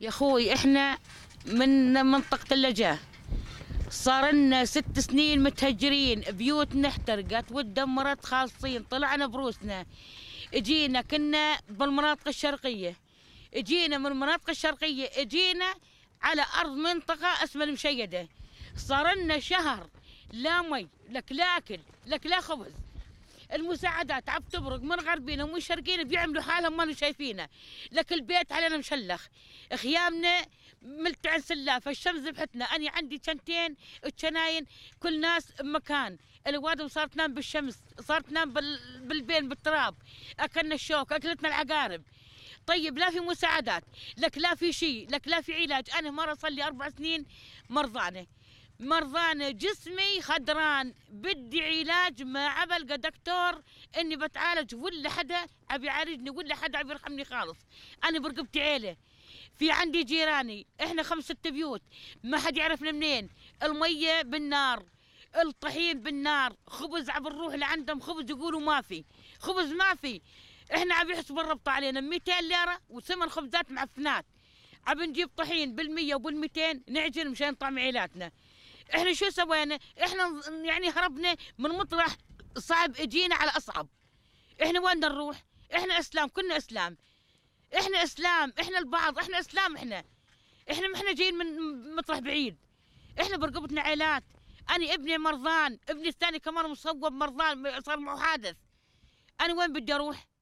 يا اخوي احنا من منطقة اللجاة صار لنا ست سنين متهجرين بيوتنا احترقت وتدمرت خالصين طلعنا بروسنا اجينا كنا بالمناطق الشرقية اجينا من المناطق الشرقية اجينا على أرض منطقة اسمها المشيدة صار لنا شهر لا مي لك لا أكل لك لا خبز المساعدات عم تبرق من غربينا ومن شرقينا بيعملوا حالهم ما شايفينه لك البيت علينا مشلخ خيامنا ملتعن سلافة الشمس ذبحتنا أنا عندي شنتين الشناين كل ناس مكان الوادم صارت تنام بالشمس صارت تنام بالبين بالتراب أكلنا الشوك أكلتنا العقارب طيب لا في مساعدات لك لا في شيء لك لا في علاج أنا مرة صار لي أربع سنين مرضانة مرضان جسمي خدران بدي علاج ما عمل دكتور اني بتعالج ولا حدا عم يعالجني ولا حدا عم يرحمني خالص انا برقبتي عيله في عندي جيراني احنا خمسة بيوت ما حد يعرفنا منين المية بالنار الطحين بالنار خبز عم نروح لعندهم خبز يقولوا ما في خبز ما في احنا عم يحسبوا الربط علينا 200 ليره وثمن خبزات معفنات عم نجيب طحين بالمية وبالميتين نعجن مشان طعم عيلاتنا احنا شو سوينا احنا يعني هربنا من مطرح صعب اجينا على اصعب احنا وين نروح احنا اسلام كلنا اسلام احنا اسلام احنا البعض احنا اسلام احنا احنا ما احنا جايين من مطرح بعيد احنا برقبتنا عيلات انا ابني مرضان ابني الثاني كمان مصوب مرضان صار معه حادث انا وين بدي اروح